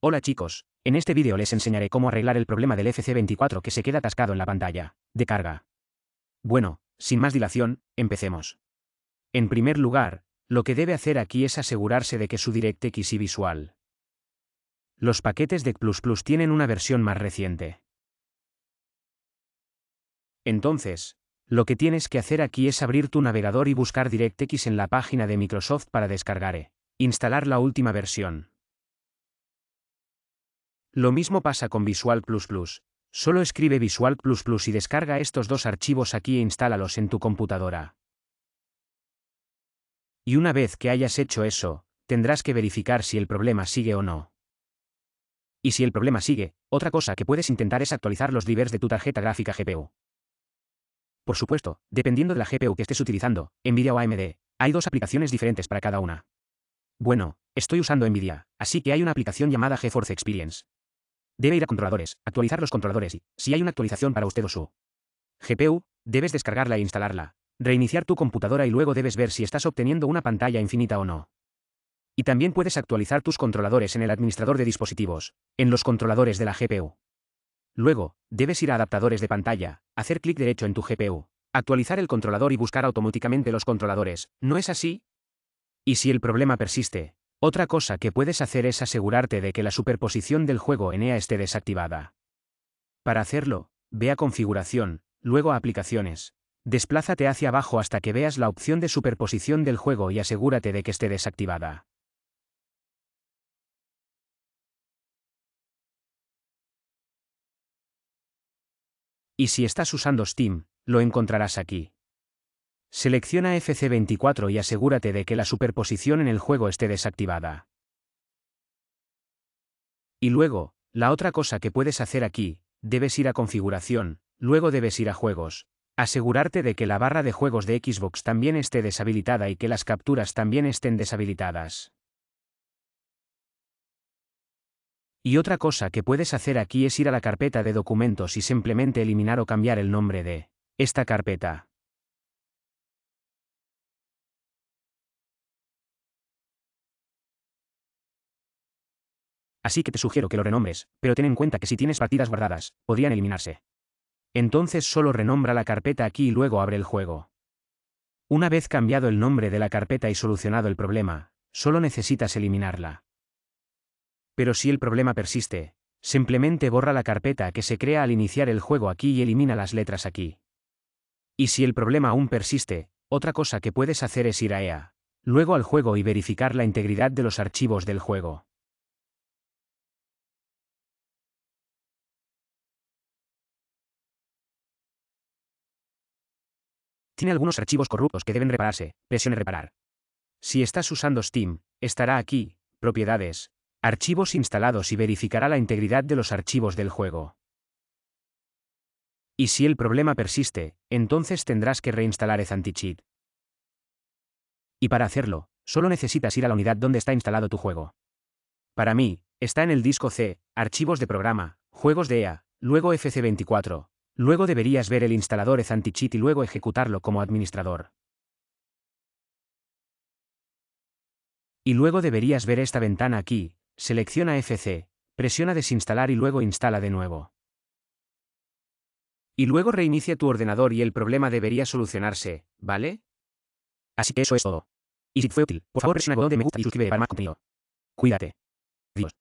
Hola chicos, en este vídeo les enseñaré cómo arreglar el problema del FC24 que se queda atascado en la pantalla, de carga. Bueno, sin más dilación, empecemos. En primer lugar, lo que debe hacer aquí es asegurarse de que su DirectX y visual. Los paquetes de C++ tienen una versión más reciente. Entonces, lo que tienes que hacer aquí es abrir tu navegador y buscar DirectX en la página de Microsoft para descargar e instalar la última versión. Lo mismo pasa con Visual++. Solo escribe Visual++ y descarga estos dos archivos aquí e instálalos en tu computadora. Y una vez que hayas hecho eso, tendrás que verificar si el problema sigue o no. Y si el problema sigue, otra cosa que puedes intentar es actualizar los drivers de tu tarjeta gráfica GPU. Por supuesto, dependiendo de la GPU que estés utilizando, Nvidia o AMD, hay dos aplicaciones diferentes para cada una. Bueno, estoy usando Nvidia, así que hay una aplicación llamada GeForce Experience. Debe ir a controladores, actualizar los controladores y, si hay una actualización para usted o su GPU, debes descargarla e instalarla, reiniciar tu computadora y luego debes ver si estás obteniendo una pantalla infinita o no. Y también puedes actualizar tus controladores en el administrador de dispositivos, en los controladores de la GPU. Luego, debes ir a adaptadores de pantalla, hacer clic derecho en tu GPU, actualizar el controlador y buscar automáticamente los controladores, ¿no es así? Y si el problema persiste, otra cosa que puedes hacer es asegurarte de que la superposición del juego EA esté desactivada. Para hacerlo, ve a Configuración, luego a Aplicaciones. Desplázate hacia abajo hasta que veas la opción de superposición del juego y asegúrate de que esté desactivada. Y si estás usando Steam, lo encontrarás aquí. Selecciona FC24 y asegúrate de que la superposición en el juego esté desactivada. Y luego, la otra cosa que puedes hacer aquí, debes ir a configuración, luego debes ir a juegos. Asegurarte de que la barra de juegos de Xbox también esté deshabilitada y que las capturas también estén deshabilitadas. Y otra cosa que puedes hacer aquí es ir a la carpeta de documentos y simplemente eliminar o cambiar el nombre de esta carpeta. así que te sugiero que lo renombres, pero ten en cuenta que si tienes partidas guardadas, podrían eliminarse. Entonces solo renombra la carpeta aquí y luego abre el juego. Una vez cambiado el nombre de la carpeta y solucionado el problema, solo necesitas eliminarla. Pero si el problema persiste, simplemente borra la carpeta que se crea al iniciar el juego aquí y elimina las letras aquí. Y si el problema aún persiste, otra cosa que puedes hacer es ir a EA, luego al juego y verificar la integridad de los archivos del juego. Tiene algunos archivos corruptos que deben repararse. Presione reparar. Si estás usando Steam, estará aquí, propiedades, archivos instalados y verificará la integridad de los archivos del juego. Y si el problema persiste, entonces tendrás que reinstalar ese Y para hacerlo, solo necesitas ir a la unidad donde está instalado tu juego. Para mí, está en el disco C, archivos de programa, juegos de EA, luego FC24, Luego deberías ver el instalador ez y luego ejecutarlo como administrador. Y luego deberías ver esta ventana aquí, selecciona FC, presiona desinstalar y luego instala de nuevo. Y luego reinicia tu ordenador y el problema debería solucionarse, ¿vale? Así que eso es todo. Y si fue útil, por favor presiona el botón de me gusta y suscríbete para más contenido. Cuídate.